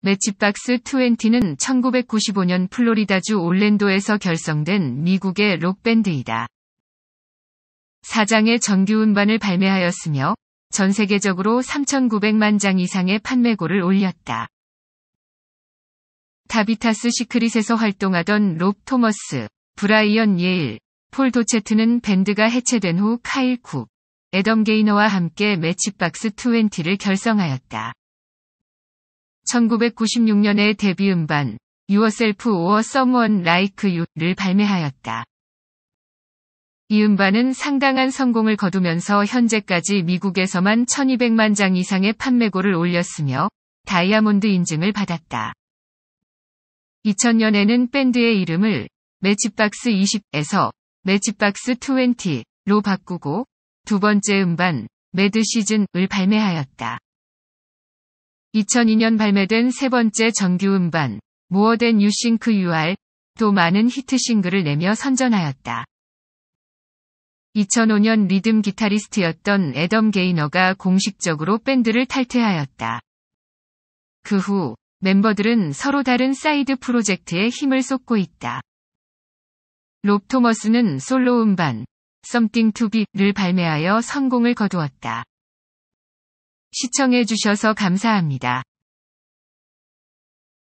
매치박스 20는 1995년 플로리다주 올랜도에서 결성된 미국의 록밴드이다. 4장의 정규 음반을 발매하였으며 전 세계적으로 3,900만 장 이상의 판매고를 올렸다. 다비타스 시크릿에서 활동하던 롭 토머스, 브라이언 예일, 폴 도체트는 밴드가 해체된 후 카일 쿡, 애덤 게이너와 함께 매치박스 20를 결성하였다. 1996년에 데뷔 음반 Yourself or Someone Like You를 발매하였다. 이 음반은 상당한 성공을 거두면서 현재까지 미국에서만 1200만 장 이상의 판매고를 올렸으며 다이아몬드 인증을 받았다. 2000년에는 밴드의 이름을 매치박스 20에서 매치박스 20로 바꾸고 두 번째 음반 매드 시즌을 발매하였다. 2002년 발매된 세 번째 정규 음반 모어덴 유싱크 UR 도 많은 히트 싱글을 내며 선전하였다. 2005년 리듬 기타리스트였던 애덤 게이너가 공식적으로 밴드를 탈퇴하였다. 그 후 멤버들은 서로 다른 사이드 프로젝트에 힘을 쏟고 있다. 롭 토머스는 솔로 음반 Something to Be를 발매하여 성공을 거두었다. 시청해주셔서 감사합니다.